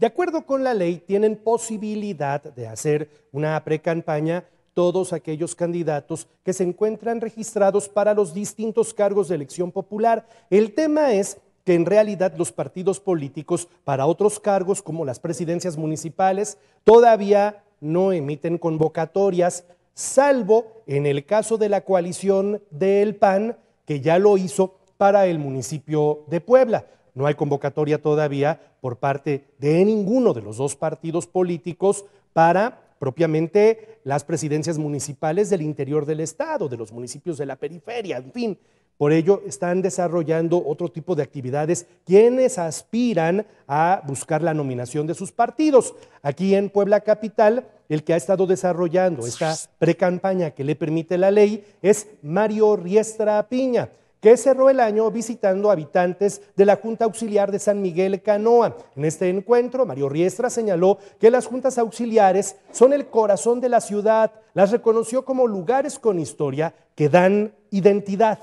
De acuerdo con la ley, tienen posibilidad de hacer una precampaña todos aquellos candidatos que se encuentran registrados para los distintos cargos de elección popular. El tema es que en realidad los partidos políticos para otros cargos como las presidencias municipales todavía no emiten convocatorias, salvo en el caso de la coalición del PAN, que ya lo hizo para el municipio de Puebla. No hay convocatoria todavía por parte de ninguno de los dos partidos políticos para propiamente las presidencias municipales del interior del Estado, de los municipios de la periferia, en fin. Por ello, están desarrollando otro tipo de actividades quienes aspiran a buscar la nominación de sus partidos. Aquí en Puebla Capital, el que ha estado desarrollando esta precampaña que le permite la ley es Mario Riestra Piña que cerró el año visitando habitantes de la Junta Auxiliar de San Miguel Canoa. En este encuentro, Mario Riestra señaló que las juntas auxiliares son el corazón de la ciudad, las reconoció como lugares con historia que dan identidad.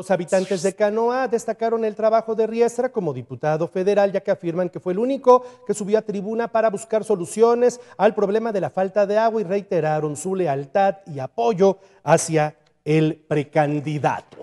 Los habitantes de Canoa destacaron el trabajo de Riestra como diputado federal, ya que afirman que fue el único que subió a tribuna para buscar soluciones al problema de la falta de agua y reiteraron su lealtad y apoyo hacia el precandidato.